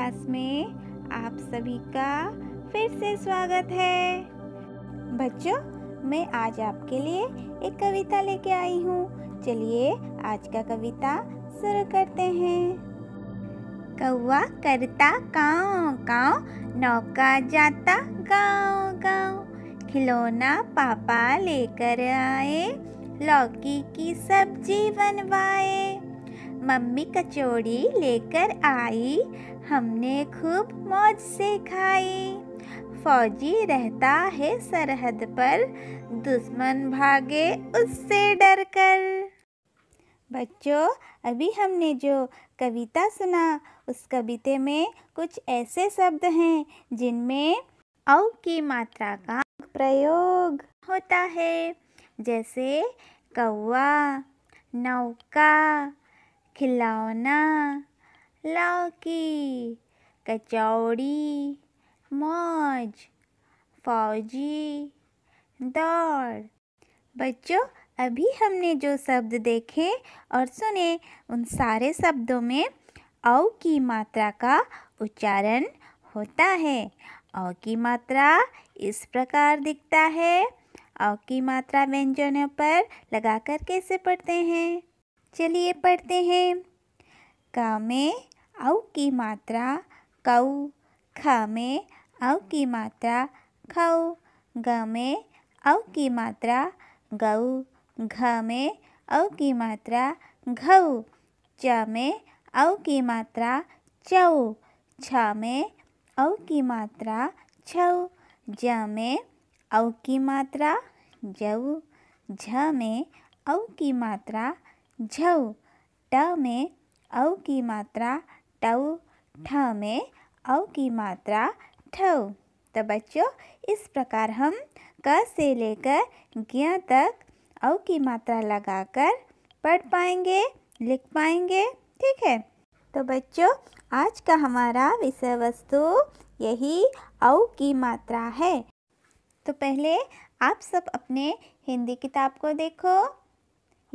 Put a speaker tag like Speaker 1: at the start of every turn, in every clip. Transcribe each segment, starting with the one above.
Speaker 1: Class में आप सभी का फिर से स्वागत है बच्चों मैं आज आपके लिए एक कविता लेके आई हूँ चलिए आज का कविता शुरू करते हैं कौआ करता काँव काँव नौका जाता गाँव गाँव खिलौना पापा लेकर आए लौकी की सब्जी बनवाए मम्मी कचौड़ी लेकर आई हमने खूब मौज से खाई फौजी रहता है सरहद पर दुश्मन भागे उससे डर कर बच्चों अभी हमने जो कविता सुना उस कविते में कुछ ऐसे शब्द हैं जिनमें औ की मात्रा का प्रयोग होता है जैसे कौवा नौका खिलौना लौकी कचौड़ी मौज फौजी दौड़ बच्चों अभी हमने जो शब्द देखे और सुने उन सारे शब्दों में औ की मात्रा का उच्चारण होता है औ की मात्रा इस प्रकार दिखता है औ की मात्रा व्यंजनों पर लगा कर कैसे पढ़ते हैं चलिए पढ़ते हैं क में औ की मात्रा कऊ ख में औ की मात्रा खऊ ग में औ की मात्रा गऊ घ में औ की मात्रा घऊ च में औ की मात्रा चऊ छ में औ की मात्रा छऊ ज में औ की मात्रा जऊ झ में औ की मात्रा झऊ ट में औ की मात्रा टऊ ठ में औ की मात्रा ठऊ तो बच्चों इस प्रकार हम क से लेकर ज्ञ तक औ की मात्रा लगाकर पढ़ पाएंगे लिख पाएंगे ठीक है तो बच्चों आज का हमारा विषय वस्तु यही औ की मात्रा है तो पहले आप सब अपने हिंदी किताब को देखो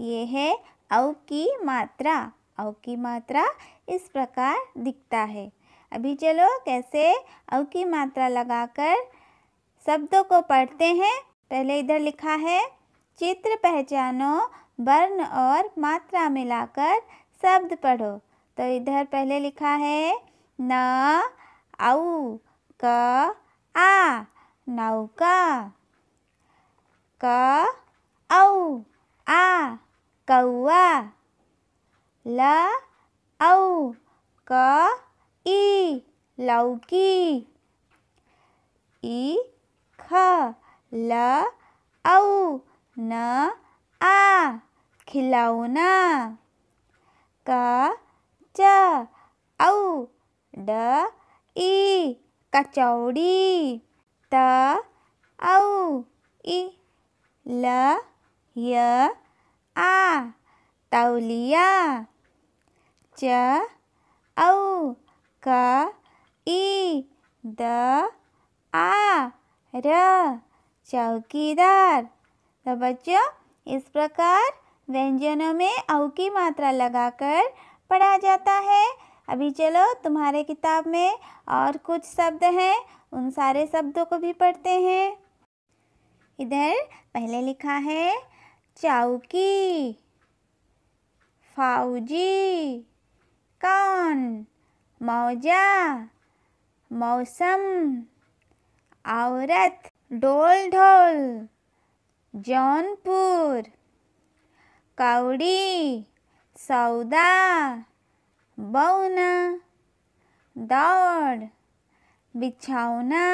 Speaker 1: ये है अव की मात्रा अव की मात्रा इस प्रकार दिखता है अभी चलो कैसे अव की मात्रा लगाकर शब्दों को पढ़ते हैं पहले इधर लिखा है चित्र पहचानो वर्ण और मात्रा मिलाकर शब्द पढ़ो तो इधर पहले लिखा है न औ क आ नौका क औ आ cua à? lá âu có y lầu ki ý khơ lỡ âu nở a khi lầu na có chơ âu đỡ y cà chầu đi tớ âu y lỡ dở आ तौलिया च औ क ई द आ र चौकीदार तो बच्चों इस प्रकार व्यंजनों में औ की मात्रा लगाकर पढ़ा जाता है अभी चलो तुम्हारे किताब में और कुछ शब्द हैं उन सारे शब्दों को भी पढ़ते हैं इधर पहले लिखा है चौकी फौजी कौन मौजा मौसम औरत ढोल ढोल जौनपुर कौड़ी सौदा बौना दौड़ बिछौना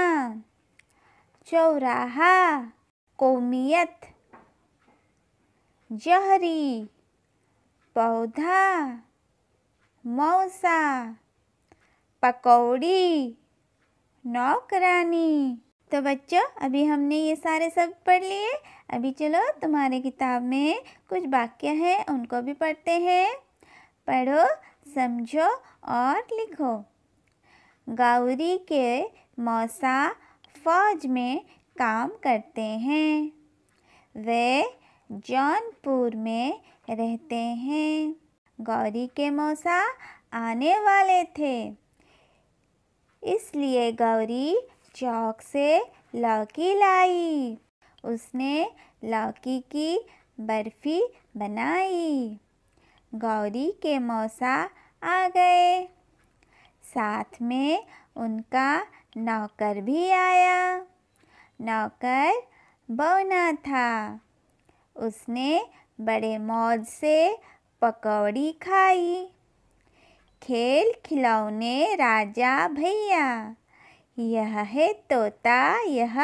Speaker 1: चौराहा कौमियत जहरी पौधा मौसा पकौड़ी नौकरानी तो बच्चों अभी हमने ये सारे शब्द पढ़ लिए अभी चलो तुम्हारे किताब में कुछ वाक्य हैं उनको भी पढ़ते हैं पढ़ो समझो और लिखो गौरी के मौसा फौज में काम करते हैं वे जौनपुर में रहते हैं गौरी के मौसा आने वाले थे इसलिए गौरी चौक से लौकी लाई उसने लौकी की बर्फ़ी बनाई गौरी के मौसा आ गए साथ में उनका नौकर भी आया नौकर बौना था उसने बड़े मौज से पकौड़ी खाई खेल खिलौने राजा भैया यह है तोता यह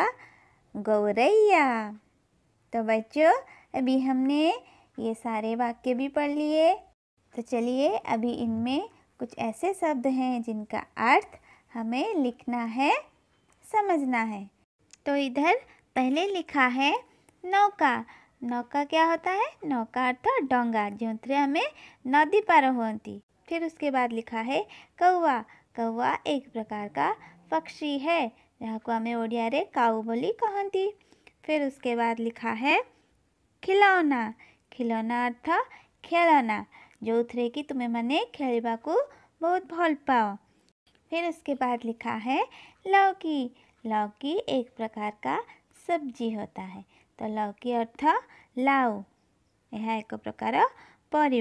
Speaker 1: गौरैया तो बच्चों अभी हमने ये सारे वाक्य भी पढ़ लिए तो चलिए अभी इनमें कुछ ऐसे शब्द हैं जिनका अर्थ हमें लिखना है समझना है तो इधर पहले लिखा है नौका नौका क्या होता है नौका अर्थात डोंगा जो थे हमें नदी पार होती फिर उसके बाद लिखा है कौआ कौआ एक प्रकार का पक्षी है को आम ओडिया काऊ बोली कहती फिर उसके बाद लिखा है खिलौना खिलौना अर्थ खेलना जो थे कि तुम्हें मैंने खेलवा को बहुत भल पाओ फिर उसके बाद लिखा है लौकी लौकी एक प्रकार का सब्जी होता है तो लौकी अर्थ लाउ यह एक प्रकार पर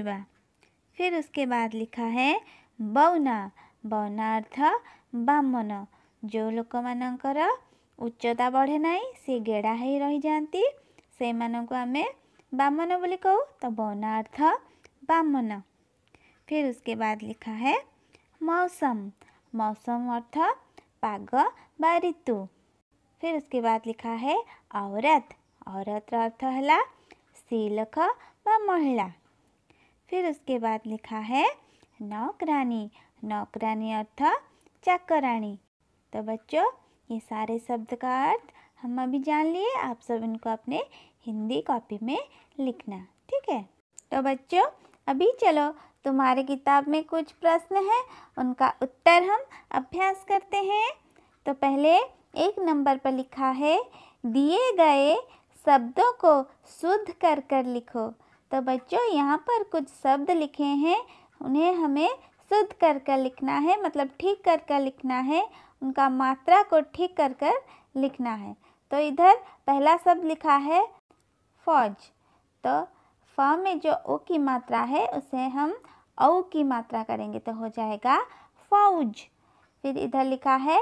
Speaker 1: फिर उसके बाद लिखा है बौना बौना अर्थ बामन जो लोक मान उच्चता बढ़े ना से गेड़ा ही रही जाती से मानक आम बामन बोली कहू तो बौना अर्थ बामन फिर उसके बाद लिखा है मौसम मौसम अर्थ पाग बा ऋतु फिर उसके बाद लिखा है औरत औरत का अर्थ हला लख व महिला फिर उसके बाद लिखा है नौकरानी नौकरानी अर्थ चाकरानी तो बच्चों ये सारे शब्द का अर्थ हम अभी जान लिए आप सब इनको अपने हिंदी कॉपी में लिखना ठीक है तो बच्चों अभी चलो तुम्हारे किताब में कुछ प्रश्न हैं उनका उत्तर हम अभ्यास करते हैं तो पहले एक नंबर पर लिखा है दिए गए शब्दों को शुद्ध कर कर लिखो तो बच्चों यहाँ पर कुछ शब्द लिखे हैं उन्हें हमें शुद्ध कर कर लिखना है मतलब ठीक कर कर लिखना है उनका मात्रा को ठीक कर कर लिखना है तो इधर पहला शब्द लिखा है फौज तो फ में जो ओ की मात्रा है उसे हम औ की मात्रा करेंगे तो हो जाएगा फौज फिर इधर लिखा है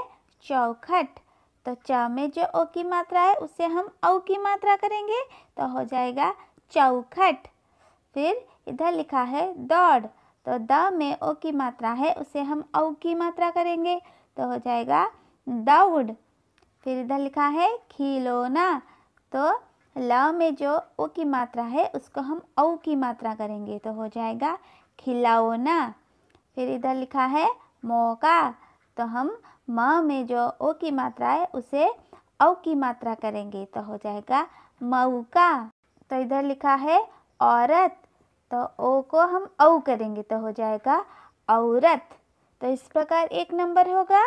Speaker 1: चौखट तो च में जो ओ की मात्रा है उसे हम औ की मात्रा करेंगे तो हो जाएगा चौखट फिर इधर लिखा है दौड़ तो द में ओ की मात्रा है उसे हम औ की मात्रा करेंगे तो हो जाएगा दौड़ फिर इधर लिखा है खिलौना तो ल में जो ओ की मात्रा है उसको हम औ की मात्रा करेंगे तो हो जाएगा खिलौना फिर इधर लिखा है मौका तो हम म में जो ओ की मात्रा है उसे औ की मात्रा करेंगे तो हो जाएगा मऊका तो इधर लिखा है औरत तो ओ को हम औ करेंगे तो हो जाएगा औरत तो इस प्रकार एक नंबर होगा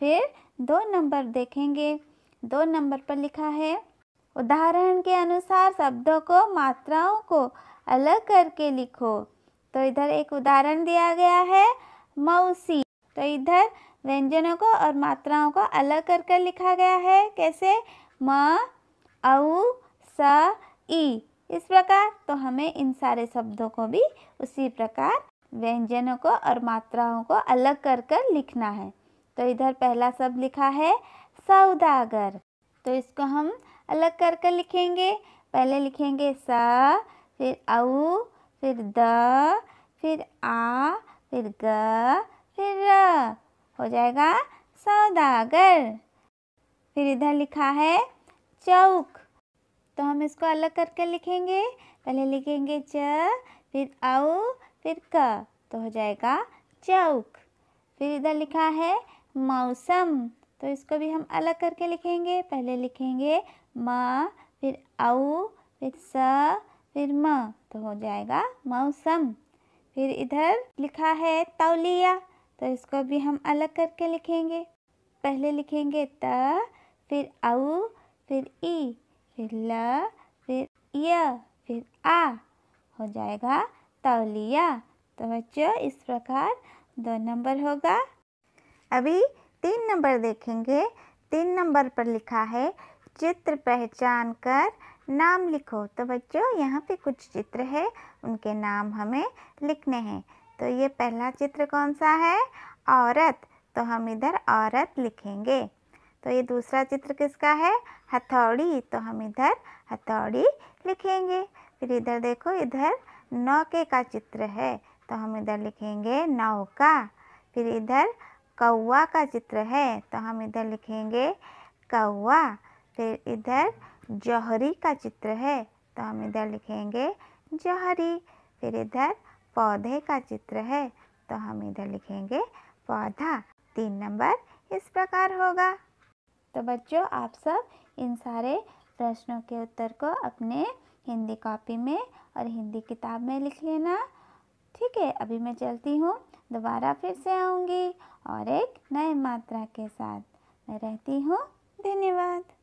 Speaker 1: फिर दो नंबर देखेंगे दो नंबर पर लिखा है उदाहरण के अनुसार शब्दों को मात्राओं को अलग करके लिखो तो इधर एक उदाहरण दिया गया है मौसी तो इधर व्यंजनों को और मात्राओं को अलग कर कर लिखा गया है कैसे म औ स ई इस प्रकार तो हमें इन सारे शब्दों को भी उसी प्रकार व्यंजनों को और मात्राओं को अलग कर कर लिखना है तो इधर पहला शब्द लिखा है सौदागर तो इसको हम अलग कर कर लिखेंगे पहले लिखेंगे स फिर औ फिर द फिर आ फिर ग फिर र हो जाएगा सौदागर फिर इधर लिखा है चौक तो हम इसको अलग करके लिखेंगे पहले लिखेंगे च फिर औ फिर क तो हो जाएगा चौक फिर इधर लिखा है मौसम तो इसको भी हम अलग करके लिखेंगे पहले लिखेंगे म फिर औ फिर स फिर म तो हो जाएगा मौसम फिर इधर लिखा है तौलिया तो इसको भी हम अलग करके लिखेंगे पहले लिखेंगे त फिर औ फिर ई फिर ल फिर य फिर आ हो जाएगा तौलिया तो बच्चों इस प्रकार दो नंबर होगा अभी तीन नंबर देखेंगे तीन नंबर पर लिखा है चित्र पहचान कर नाम लिखो तो बच्चों यहाँ पे कुछ चित्र है उनके नाम हमें लिखने हैं तो ये पहला चित्र कौन सा है औरत तो हम इधर औरत लिखेंगे तो ये दूसरा चित्र किसका है हथौड़ी तो हम इधर हथौड़ी लिखेंगे फिर इधर देखो इधर नौके का चित्र है तो हम इधर लिखेंगे नौका फिर इधर कौआ का चित्र है तो हम इधर लिखेंगे कौआ फिर इधर जौहरी का चित्र है तो हम इधर लिखेंगे जौहरी फिर इधर पौधे का चित्र है तो हम इधर लिखेंगे पौधा तीन नंबर इस प्रकार होगा तो बच्चों आप सब इन सारे प्रश्नों के उत्तर को अपने हिंदी कॉपी में और हिंदी किताब में लिख लेना ठीक है अभी मैं चलती हूँ दोबारा फिर से आऊँगी और एक नए मात्रा के साथ मैं रहती हूँ धन्यवाद